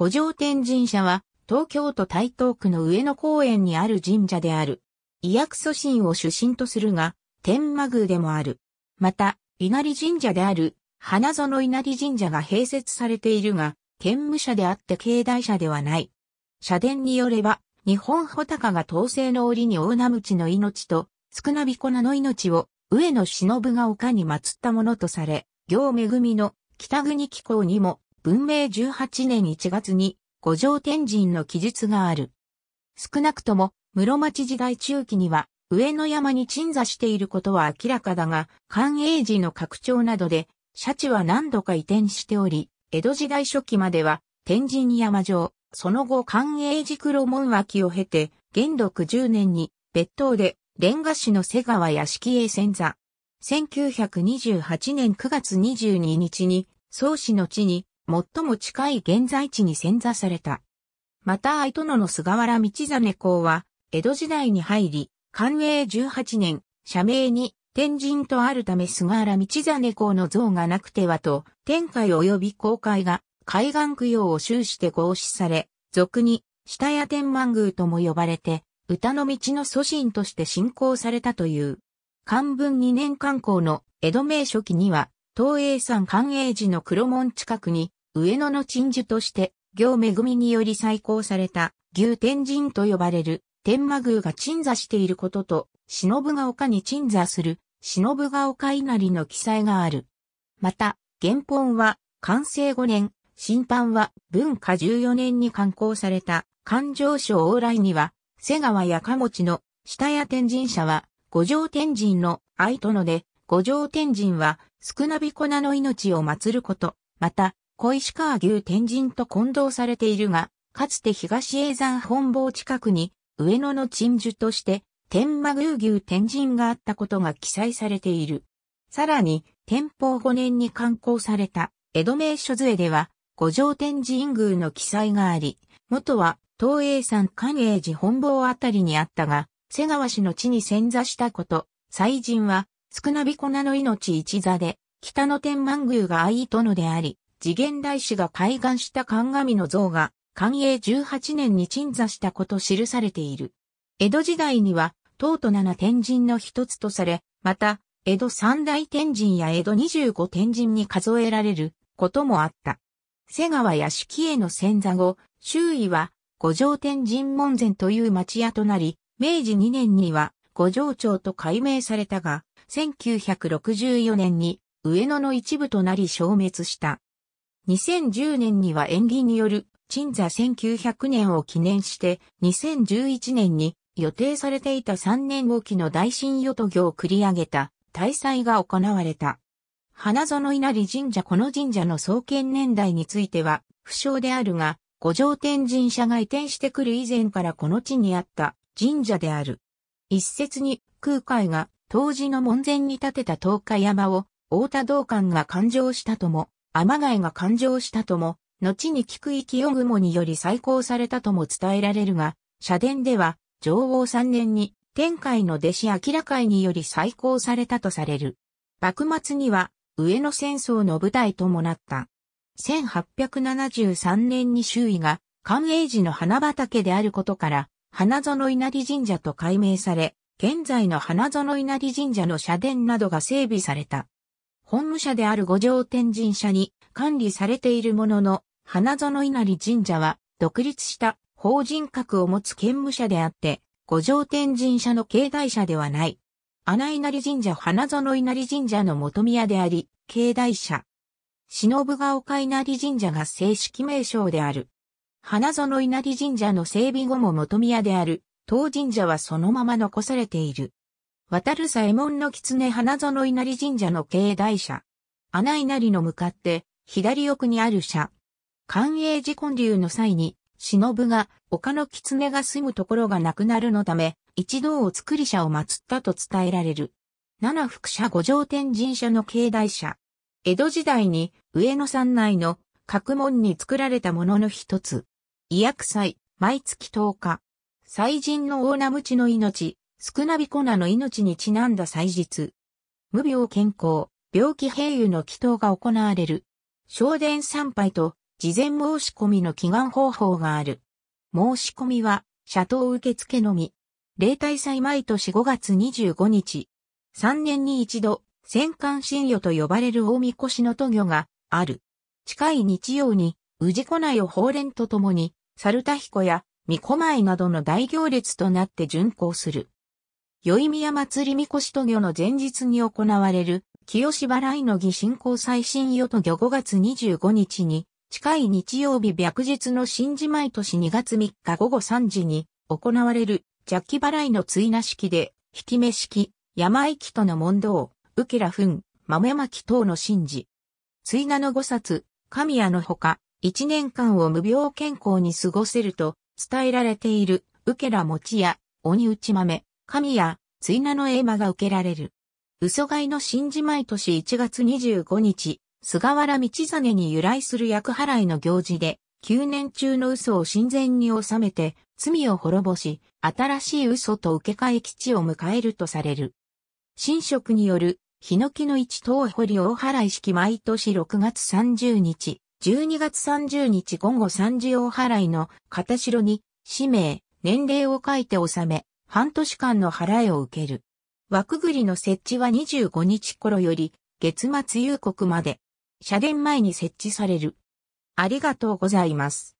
古城天神社は、東京都台東区の上野公園にある神社である。医薬祖神を主神とするが、天満宮でもある。また、稲荷神社である、花園稲荷神社が併設されているが、兼務者であって境内者ではない。社殿によれば、日本穂高が統制の折に大名口の命と、少なびこなの命を、上野忍が丘に祀ったものとされ、行恵みの北国紀行にも、文明18年1月に五条天神の記述がある。少なくとも室町時代中期には上野山に鎮座していることは明らかだが、寛永寺の拡張などで、社地は何度か移転しており、江戸時代初期までは天神山城、その後寛永寺黒門脇を経て、元禄10年に別当でレンガ市の瀬川屋敷へ潜座。1928年9月22日に、宗氏の地に最も近い現在地に遷座された。また、愛殿の菅原道真公は、江戸時代に入り、寛永18年、社名に、天神とあるため菅原道真公の像がなくてはと、天海及び公開が、海岸供養を終して合祀され、俗に、下屋天満宮とも呼ばれて、歌の道の祖神として信仰されたという。漢文2年観光の江戸名初期には、東映山寛永寺の黒門近くに、上野の鎮守として、行恵みにより再興された牛天神と呼ばれる天魔宮が鎮座していることと、忍が丘に鎮座する忍が丘稲荷の記載がある。また、原本は完成5年、新版は文化14年に刊行された環状省往来には、瀬川や鴨地の下屋天神社は、五条天神の愛とので、五条天神は、少なび粉の命を祀ること、また、小石川牛天神と混同されているが、かつて東永山本坊近くに上野の鎮守として天満宮牛天神があったことが記載されている。さらに、天保5年に刊行された江戸名所図絵では、五条天神宮の記載があり、元は東映山寛永寺本坊あたりにあったが、瀬川氏の地に潜座したこと、祭神は、少なび粉の命一座で、北の天満宮が愛とのであり、次元大師が開眼した神の像が、寛永18年に鎮座したこと記されている。江戸時代には、唐都七天神の一つとされ、また、江戸三大天神や江戸二十五天神に数えられることもあった。瀬川屋敷への先座後、周囲は五条天神門前という町屋となり、明治2年には五条町と改名されたが、1964年に上野の一部となり消滅した。2010年には縁起による鎮座1900年を記念して2011年に予定されていた3年後期の大神与都行を繰り上げた大祭が行われた。花園稲荷神社この神社の創建年代については不詳であるが、五条天神社が移転してくる以前からこの地にあった神社である。一説に空海が当時の門前に建てた東海山を太田道館が勘定したとも天貝が誕生したとも、後に菊井清雲により再興されたとも伝えられるが、社殿では、上王3年に、天海の弟子明らかにより再興されたとされる。幕末には、上野戦争の舞台ともなった。1873年に周囲が、寛永寺の花畑であることから、花園稲荷神社と改名され、現在の花園稲荷神社の社殿などが整備された。本務社である五条天神社に管理されているものの、花園稲荷神社は独立した法人格を持つ兼務社であって、五条天神社の境内社ではない。穴稲荷神社花園稲荷神社の元宮であり、境内社。忍が丘稲荷神社が正式名称である。花園稲荷神社の整備後も元宮である、当神社はそのまま残されている。渡る左衛門の狐花園稲荷神社の境内社。穴稲荷の向かって、左奥にある社。寛永寺建立の際に、忍が、丘の狐が住むところがなくなるのため、一同を作り社を祀ったと伝えられる。七福社五条天神社の境内社。江戸時代に上野山内の各門に作られたものの一つ。医薬祭、毎月10日。祭神の大名無知の命、少なびこなの命にちなんだ祭日。無病健康、病気平癒の祈祷が行われる。正殿参拝と事前申し込みの祈願方法がある。申し込みは、社頭受付のみ。例大祭毎年5月25日。3年に一度、戦艦新与と呼ばれる大神輿の渡御がある。近い日曜に、治子内を法連とともに、猿田彦や、御女前などの大行列となって巡行する。宵宮祭りみこしと魚の前日に行われる、清志払いの儀信仰最新与と魚5月25日に、近い日曜日白日の新時毎年2月3日午後3時に行われる邪気払いの追な式で、引き目式、山行きとの問答、ウキラ墳、豆まき等の神事。追なの5冊、神谷のほか、1年間を無病健康に過ごせると伝えられている、ウケラ餅や、鬼打ち豆、神や追名の絵馬が受けられる。嘘買いの新次毎年1月25日、菅原道真に由来する役払いの行事で、9年中の嘘を神前に収めて、罪を滅ぼし、新しい嘘と受け替え基地を迎えるとされる。神職による、ヒノキの一等掘り大払い式毎年6月30日、12月30日午後3時大払いの片城に、氏名、年齢を書いて収め、半年間の払いを受ける。枠りの設置は25日頃より月末夕刻まで。社殿前に設置される。ありがとうございます。